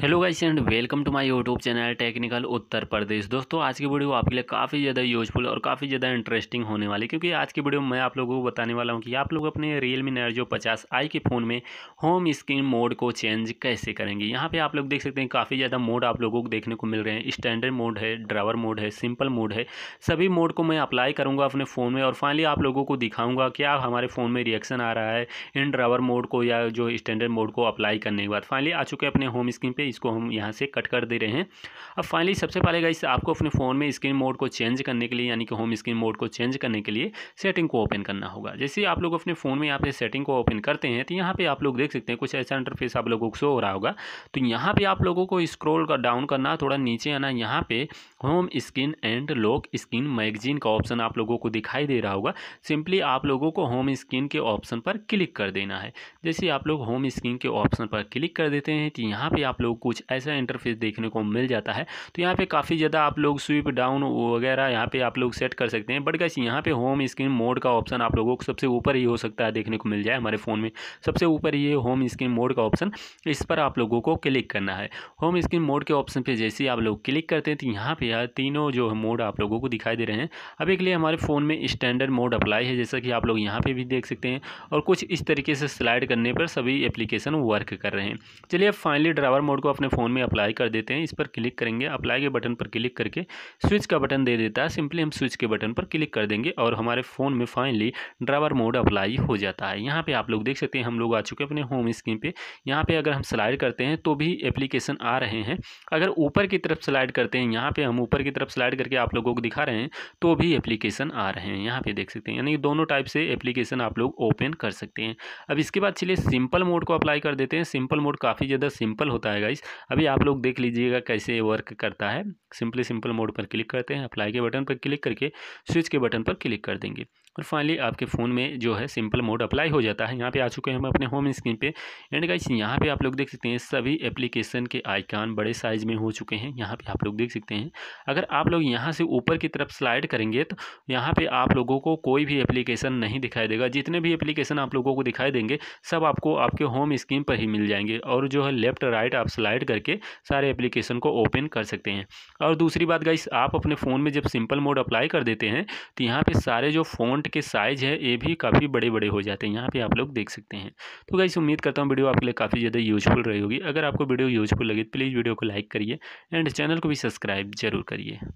hello guys and welcome to my YouTube channel technical Uttar Pradesh दोस्तों आज की वीडियो आपके लिए काफ़ी ज़्यादा यूजफुल और काफ़ी ज़्यादा इंटरेस्टिंग होने वाली क्योंकि आज की वीडियो में मैं आप लोगों को बताने वाला हूं कि आप लोग अपने रियल मी नर्जो पचास आई के फ़ोन में होम स्क्रीन मोड को चेंज कैसे करेंगे यहाँ पर आप लोग देख सकते हैं काफ़ी ज़्यादा मोड आप लोगों को देखने को मिल रहे हैं स्टैंडर्ड मोड है ड्रावर मोड है सिंपल मोड है सभी मोड को मैं अप्लाई करूँगा अपने फ़ोन में और फाइनली आप लोगों को दिखाऊँगा क्या हमारे फ़ोन में रिएक्शन आ रहा है इन ड्रावर मोड को या जो स्टैंडर्ड मोड को अप्लाई करने के बाद फाइनली आ चुके अपने होम स्क्रीन पर इसको हम यहाँ से कट कर दे रहे हैं अब फाइनली सबसे पहले गाइस आपको अपने फ़ोन में स्क्रीन मोड को चेंज करने के लिए यानी कि होम स्क्रीन मोड को चेंज करने के लिए सेटिंग को ओपन करना होगा जैसे आप लोग अपने फ़ोन में यहाँ पे सेटिंग को ओपन करते हैं तो यहाँ पे आप लोग देख सकते हैं कुछ ऐसा इंटरफेस आप लोगों को शो हो रहा होगा तो यहाँ पे आप लोगों को स्क्रोल कर डाउन करना थोड़ा नीचे आना यहाँ पे home screen and lock screen magazine का ऑप्शन आप लोगों को दिखाई दे रहा होगा सिंपली आप लोगों को होम स्क्रीन के ऑप्शन पर क्लिक कर देना है जैसे आप लोग होम स्क्रीन के ऑप्शन पर क्लिक कर देते हैं तो यहाँ पर आप लोग कुछ ऐसा इंटरफेस देखने को मिल जाता है तो यहाँ पे काफ़ी ज़्यादा आप लोग स्वीप डाउन वगैरह यहाँ पे आप लोग सेट कर सकते हैं बट गैस यहाँ पे होम स्क्रीन मोड का ऑप्शन आप लोगों को सबसे ऊपर ही हो सकता है देखने को मिल जाए हमारे फ़ोन में सबसे ऊपर ये होम स्क्रीन मोड का ऑप्शन इस पर आप लोगों को क्लिक करना है होम स्क्रीन मोड के ऑप्शन पर जैसे ही आप लोग क्लिक करते हैं तो यहाँ पर यार तीनों जो मोड आप लोगों को दिखाई दे रहे हैं अभी के लिए हमारे फ़ोन में स्टैंडर्ड मोड अप्लाई है जैसा कि आप लोग यहाँ पर भी देख सकते हैं और कुछ इस तरीके से स्लाइड करने पर सभी एप्लीकेशन वर्क कर रहे हैं चलिए अब फाइनली ड्राइवर मोड को अपने फ़ोन में अप्लाई कर देते हैं इस पर क्लिक करेंगे अप्लाई के बटन पर क्लिक करके स्विच का बटन दे देता है सिंपली हम स्विच के बटन पर क्लिक कर देंगे और हमारे फ़ोन में फाइनली ड्राइवर मोड अप्लाई हो जाता है यहाँ पर आप लोग देख सकते हैं हम लोग आ चुके हैं अपने होम स्क्रीन पर यहाँ पर अगर हम स्लाइड करते हैं तो भी एप्लीकेशन आ रहे हैं अगर ऊपर की तरफ स्लाइड करते हैं यहाँ पर हम ऊपर की तरफ स्लाइड करके आप लोगों को दिखा रहे हैं तो भी एप्लीकेशन आ रहे हैं यहाँ पर देख सकते हैं यानी दोनों टाइप से एप्लीकेशन आप लोग ओपन कर सकते हैं अब इसके बाद चलिए सिंपल मोड को अप्लाई कर देते हैं सिंपल मोड काफ़ी ज़्यादा सिंपल होता है गाइस अभी आप लोग देख लीजिएगा कैसे वर्क करता है सिंपली सिंपल मोड पर क्लिक करते हैं अप्लाई के बटन पर क्लिक करके स्विच के बटन पर क्लिक कर देंगे और फाइनली आपके फ़ोन में जो है सिंपल मोड अप्लाई हो जाता है यहाँ पे आ चुके हैं हम अपने होम स्क्रीन पे एंड गाइस यहाँ पे आप लोग देख सकते हैं सभी एप्लीकेशन के आइकान बड़े साइज में हो चुके हैं यहाँ पे आप लोग देख सकते हैं अगर आप लोग यहाँ से ऊपर की तरफ स्लाइड करेंगे तो यहाँ पे आप लोगों को कोई भी एप्लीकेशन नहीं दिखाई देगा जितने भी एप्लीकेशन आप लोगों को दिखाई देंगे सब आपको आपके होम स्क्रीन पर ही मिल जाएंगे और जो है लेफ्ट राइट आप स्लाइड करके सारे एप्लीकेशन को ओपन कर सकते हैं और दूसरी बात गाइस आप अपने फ़ोन में जब सिंपल मोड अप्लाई कर देते हैं तो यहाँ पे सारे जो फ़ॉन्ट के साइज़ है ये भी काफ़ी बड़े बड़े हो जाते हैं यहाँ पे आप लोग देख सकते हैं तो गाइस उम्मीद करता हूँ वीडियो आपके लिए काफ़ी ज़्यादा यूजफुल रही होगी अगर आपको वीडियो यूजफुल लगे तो प्लीज़ वीडियो को लाइक करिए एंड चैनल को भी सब्सक्राइब जरूर करिए